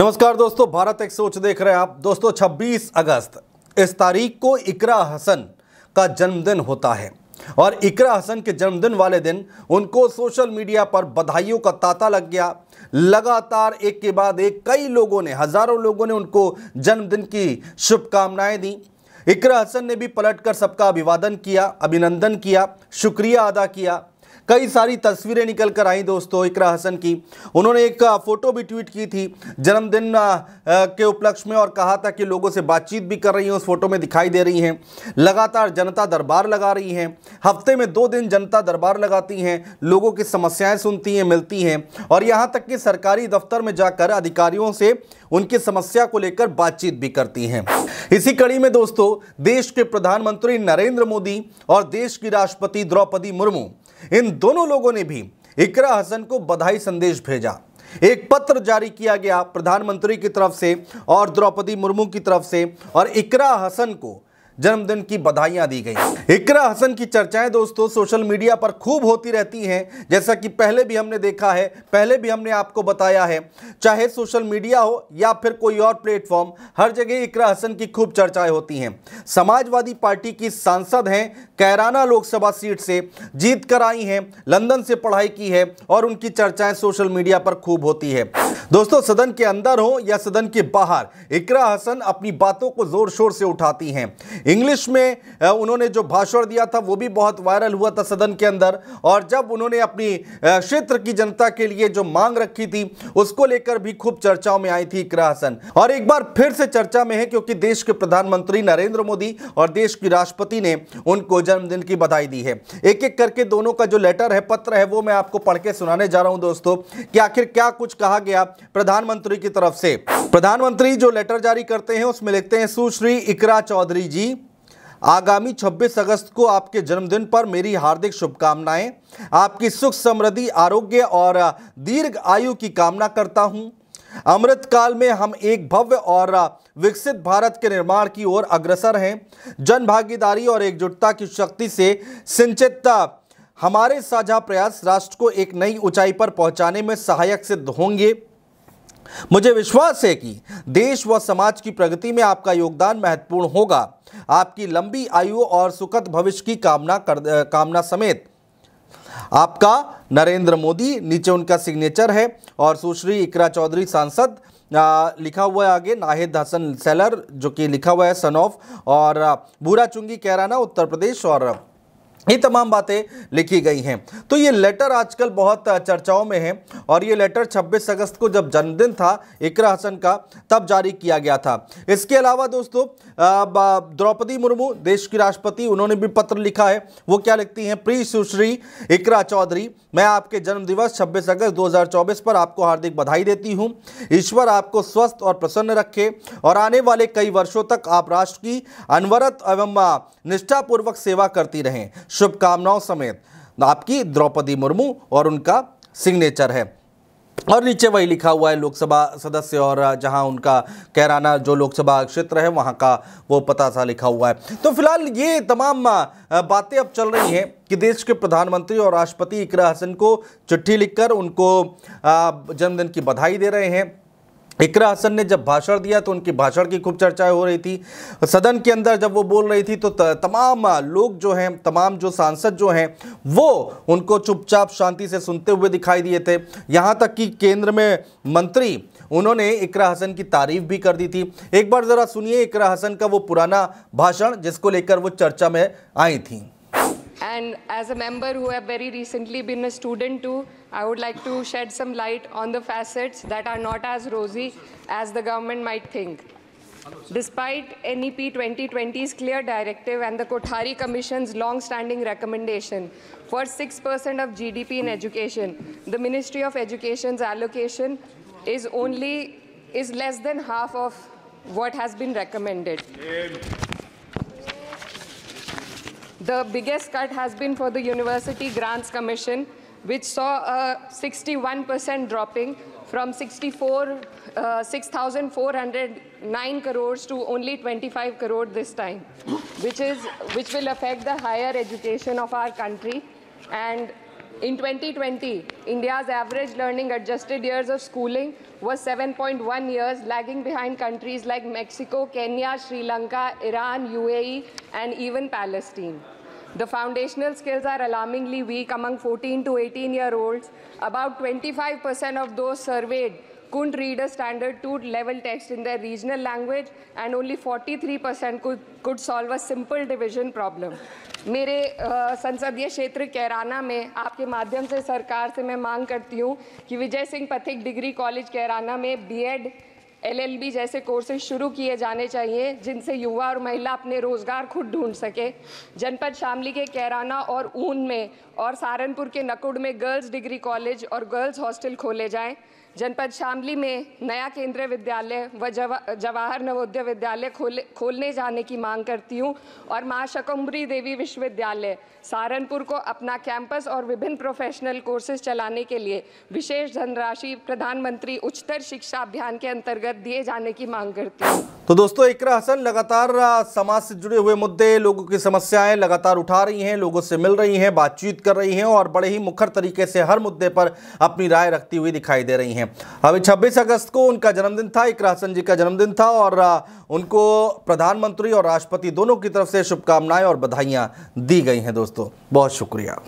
नमस्कार दोस्तों भारत एक सोच देख रहे हैं आप दोस्तों 26 अगस्त इस तारीख को इकरा हसन का जन्मदिन होता है और इकरा हसन के जन्मदिन वाले दिन उनको सोशल मीडिया पर बधाइयों का तांता लग गया लगातार एक के बाद एक कई लोगों ने हज़ारों लोगों ने उनको जन्मदिन की शुभकामनाएं दी इकरा हसन ने भी पलटकर सबका अभिवादन किया अभिनंदन किया शुक्रिया अदा किया कई सारी तस्वीरें निकल कर आई दोस्तों इकरा हसन की उन्होंने एक फ़ोटो भी ट्वीट की थी जन्मदिन के उपलक्ष्य में और कहा था कि लोगों से बातचीत भी कर रही हैं उस फोटो में दिखाई दे रही हैं लगातार जनता दरबार लगा रही हैं हफ्ते में दो दिन जनता दरबार लगाती हैं लोगों की समस्याएं सुनती हैं मिलती हैं और यहाँ तक कि सरकारी दफ्तर में जाकर अधिकारियों से उनकी समस्या को लेकर बातचीत भी करती हैं इसी कड़ी में दोस्तों देश के प्रधानमंत्री नरेंद्र मोदी और देश की राष्ट्रपति द्रौपदी मुर्मू इन दोनों लोगों ने भी इकरा हसन को बधाई संदेश भेजा एक पत्र जारी किया गया प्रधानमंत्री की तरफ से और द्रौपदी मुर्मू की तरफ से और इकरा हसन को जन्मदिन की बधाइयाँ दी गई इकरा हसन की चर्चाएं दोस्तों सोशल मीडिया पर खूब होती रहती हैं जैसा कि पहले भी हमने देखा है पहले भी हमने आपको बताया है चाहे सोशल मीडिया हो या फिर कोई और प्लेटफॉर्म हर जगह इकरा हसन की खूब चर्चाएं होती हैं समाजवादी पार्टी की सांसद हैं कैराना लोकसभा सीट से जीत कर आई हैं लंदन से पढ़ाई की है और उनकी चर्चाएं सोशल मीडिया पर खूब होती है दोस्तों सदन के अंदर हो या सदन के बाहर इकरा हसन अपनी बातों को ज़ोर शोर से उठाती हैं इंग्लिश में उन्होंने जो भाषण दिया था वो भी बहुत वायरल हुआ था सदन के अंदर और जब उन्होंने अपनी क्षेत्र की जनता के लिए जो मांग रखी थी उसको लेकर भी खूब चर्चाओं में आई थी इकरा हसन और एक बार फिर से चर्चा में है क्योंकि देश के प्रधानमंत्री नरेंद्र मोदी और देश की राष्ट्रपति ने उनको जन्मदिन की बधाई दी है एक एक करके दोनों का जो लेटर है पत्र है वो मैं आपको पढ़ के सुनाने जा रहा हूँ दोस्तों कि आखिर क्या कुछ कहा गया प्रधानमंत्री की तरफ से प्रधानमंत्री जो लेटर जारी करते हैं उसमें लिखते हैं सुश्री इकरा चौधरी जी आगामी 26 अगस्त को आपके जन्मदिन पर मेरी हार्दिक शुभकामनाएं आपकी सुख समृद्धि आरोग्य और दीर्घ आयु की कामना करता हूं अमृत काल में हम एक भव्य और विकसित भारत के निर्माण की ओर अग्रसर हैं जन भागीदारी और एकजुटता की शक्ति से सिंचित हमारे साझा प्रयास राष्ट्र को एक नई ऊंचाई पर पहुंचाने में सहायक सिद्ध होंगे मुझे विश्वास है कि देश व समाज की प्रगति में आपका योगदान महत्वपूर्ण होगा आपकी लंबी आयु और सुखद भविष्य की कामना कर कामना समेत आपका नरेंद्र मोदी नीचे उनका सिग्नेचर है और सुश्री इकरा चौधरी सांसद आ, लिखा हुआ है आगे नाहिद हसन सेलर जो कि लिखा हुआ है सन ऑफ और बूरा चुंगी कहराना उत्तर प्रदेश और ये तमाम बातें लिखी गई हैं तो ये लेटर आजकल बहुत चर्चाओं में है और ये लेटर 26 अगस्त को जब जन्मदिन था इकरा हसन का तब जारी किया गया था इसके अलावा दोस्तों द्रौपदी मुर्मू देश की राष्ट्रपति उन्होंने भी पत्र लिखा है वो क्या लिखती हैं प्री सुश्री इकरा चौधरी मैं आपके जन्म दिवस छब्बीस अगस्त दो पर आपको हार्दिक बधाई देती हूँ ईश्वर आपको स्वस्थ और प्रसन्न रखे और आने वाले कई वर्षों तक आप राष्ट्र की अनवरत एवं निष्ठापूर्वक सेवा करती रहें शुभकामनाओं समेत तो आपकी द्रौपदी मुर्मू और उनका सिग्नेचर है और नीचे वही लिखा हुआ है लोकसभा सदस्य और जहां उनका कहराना जो लोकसभा क्षेत्र है वहां का वो पता सा लिखा हुआ है तो फिलहाल ये तमाम बातें अब चल रही हैं कि देश के प्रधानमंत्री और राष्ट्रपति इकरा हसन को चिट्ठी लिखकर उनको जन्मदिन की बधाई दे रहे हैं इकरा हसन ने जब भाषण दिया तो उनकी भाषण की खूब चर्चाएं हो रही थी सदन के अंदर जब वो बोल रही थी तो तमाम लोग जो हैं तमाम जो सांसद जो हैं वो उनको चुपचाप शांति से सुनते हुए दिखाई दिए थे यहाँ तक कि केंद्र में मंत्री उन्होंने इकरा हसन की तारीफ भी कर दी थी एक बार ज़रा सुनिए इकरा हसन का वो पुराना भाषण जिसको लेकर वो चर्चा में आई थी And as a member who have very recently been a student too, I would like to shed some light on the facets that are not as rosy as the government might think. Despite NEP 2020's clear directive and the Kothari Commission's long-standing recommendation for 6% of GDP in education, the Ministry of Education's allocation is only is less than half of what has been recommended. The biggest cut has been for the University Grants Commission, which saw a 61% dropping from 64, uh, 6,409 crores to only 25 crore this time, which, is, which will affect the higher education of our country. And in 2020, India's average learning adjusted years of schooling was 7.1 years, lagging behind countries like Mexico, Kenya, Sri Lanka, Iran, UAE, and even Palestine. The foundational skills are alarmingly weak among 14 to 18 year olds. About 25% of those surveyed couldn't read a standard 2 level text in their regional language and only 43% could, could solve a simple division problem. मेरे संसदीय क्षेत्र कैराना में आपके माध्यम से सरकार से मैं मांग करती हूँ कि विजय सिंह पथिक डिग्री कॉलेज कैराना में बीएड एलएलबी जैसे कोर्सेज शुरू किए जाने चाहिए जिनसे युवा और महिला अपने रोजगार खुद ढूंढ सके जनपद शामली के कैराना और ऊन में और सहारनपुर के नकुड़ में गर्ल्स डिग्री कॉलेज और गर्ल्स हॉस्टल खोले जाएँ जनपद शामली में नया केंद्रीय विद्यालय व जवा, जवाहर नवोदय विद्यालय खोले खोलने जाने की मांग करती हूं और माँ शकुम्बरी देवी विश्वविद्यालय सहारनपुर को अपना कैंपस और विभिन्न प्रोफेशनल कोर्सेज चलाने के लिए विशेष धनराशि प्रधानमंत्री उच्चतर शिक्षा अभियान के अंतर्गत दिए जाने की मांग करती हूँ तो दोस्तों इकरा हसन लगातार समाज से जुड़े हुए मुद्दे लोगों की समस्याएं लगातार उठा रही हैं लोगों से मिल रही हैं बातचीत कर रही हैं और बड़े ही मुखर तरीके से हर मुद्दे पर अपनी राय रखती हुई दिखाई दे रही हैं अभी 26 अगस्त को उनका जन्मदिन था इकरा हसन जी का जन्मदिन था और उनको प्रधानमंत्री और राष्ट्रपति दोनों की तरफ से शुभकामनाएँ और बधाइयाँ दी गई हैं दोस्तों बहुत शुक्रिया